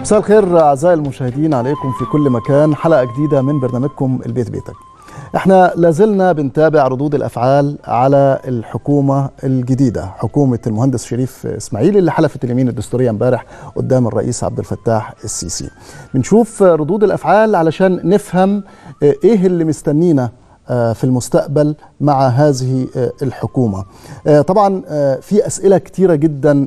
مساء الخير اعزائي المشاهدين عليكم في كل مكان حلقه جديده من برنامجكم البيت بيتك احنا لازلنا بنتابع ردود الافعال على الحكومه الجديده حكومه المهندس شريف اسماعيل اللي حلفت اليمين الدستوريه امبارح قدام الرئيس عبد الفتاح السيسي بنشوف ردود الافعال علشان نفهم ايه اللي مستنينا في المستقبل مع هذه الحكومه طبعا في اسئله كتيره جدا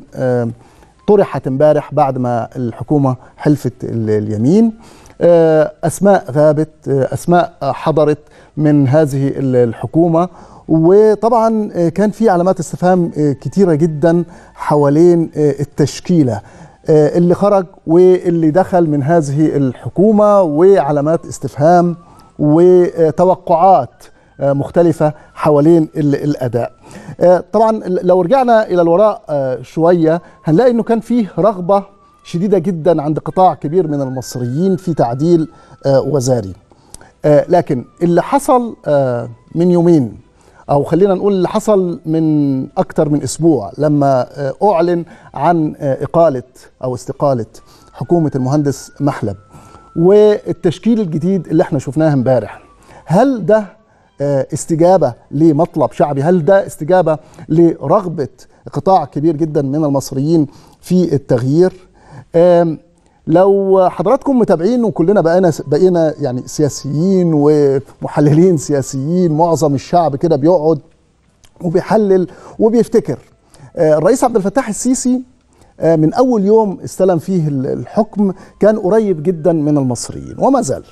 طرحت امبارح بعد ما الحكومه حلفت اليمين آه، اسماء غابت آه، اسماء حضرت من هذه الحكومه وطبعا آه، كان في علامات استفهام كثيره جدا حوالين التشكيله اللي خرج واللي دخل من هذه الحكومه وعلامات استفهام وتوقعات آه، مختلفة حوالين الأداء آه، طبعا لو رجعنا إلى الوراء آه، شوية هنلاقي أنه كان فيه رغبة شديدة جدا عند قطاع كبير من المصريين في تعديل وزاري لكن اللي حصل من يومين أو خلينا نقول اللي حصل من أكتر من أسبوع لما أعلن عن إقالة أو استقالة حكومة المهندس محلب والتشكيل الجديد اللي احنا شفناه امبارح هل ده آه، استجابه لمطلب شعبي هل ده استجابه لرغبه قطاع كبير جدا من المصريين في التغيير لو حضراتكم متابعين وكلنا بقينا بقينا يعني سياسيين ومحللين سياسيين معظم الشعب كده بيقعد وبيحلل وبيفتكر آه، الرئيس عبد الفتاح السيسي آه، من اول يوم استلم فيه الحكم كان قريب جدا من المصريين وما زال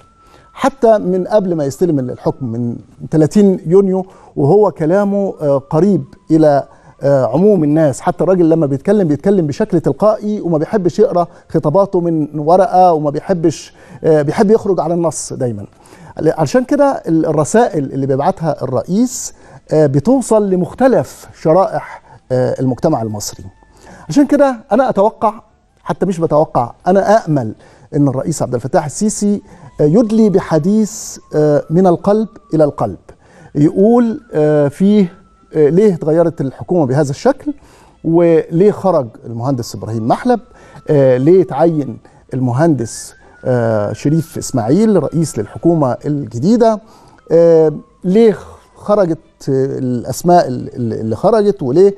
حتى من قبل ما يستلم الحكم من 30 يونيو وهو كلامه آه، قريب الى آه، عموم الناس حتى الراجل لما بيتكلم بيتكلم بشكل تلقائي وما بيحبش يقرا خطاباته من ورقه وما بيحبش آه، بيحب يخرج على النص دايما علشان كده الرسائل اللي بيبعتها الرئيس بتوصل لمختلف شرائح المجتمع المصري عشان كده انا اتوقع حتى مش بتوقع انا اامل ان الرئيس عبد الفتاح السيسي يدلي بحديث آه، من القلب إلى القلب يقول آه، فيه آه، ليه اتغيرت الحكومة بهذا الشكل وليه خرج المهندس إبراهيم محلب ليه تعين المهندس شريف إسماعيل رئيس للحكومة الجديدة ليه خرجت الأسماء اللي خرجت وليه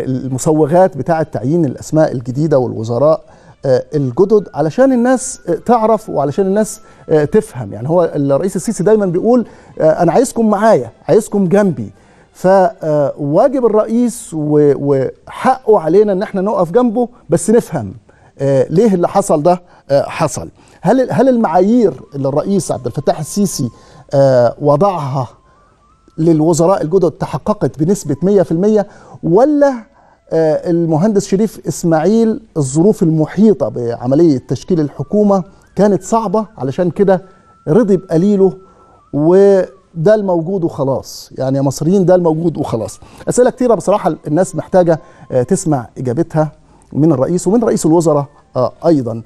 المسوغات بتاعة تعيين الأسماء الجديدة والوزراء آه، الجدد علشان الناس آه، تعرف وعلشان الناس آه، تفهم يعني هو الرئيس السيسي دايما بيقول انا عايزكم معايا عايزكم جنبي فواجب الرئيس وحقه علينا ان احنا نقف جنبه بس نفهم ليه اللي حصل ده حصل هل هل المعايير اللي الرئيس عبد الفتاح السيسي وضعها للوزراء الجدد تحققت بنسبه 100% ولا آه، المهندس شريف اسماعيل الظروف المحيطه بعمليه تشكيل الحكومه كانت صعبه علشان كده رضي بقليله وده الموجود وخلاص يعني يا مصريين ده الموجود وخلاص اسئله كتيره بصراحه الناس محتاجه آه، تسمع اجابتها من الرئيس ومن رئيس الوزراء آه، ايضا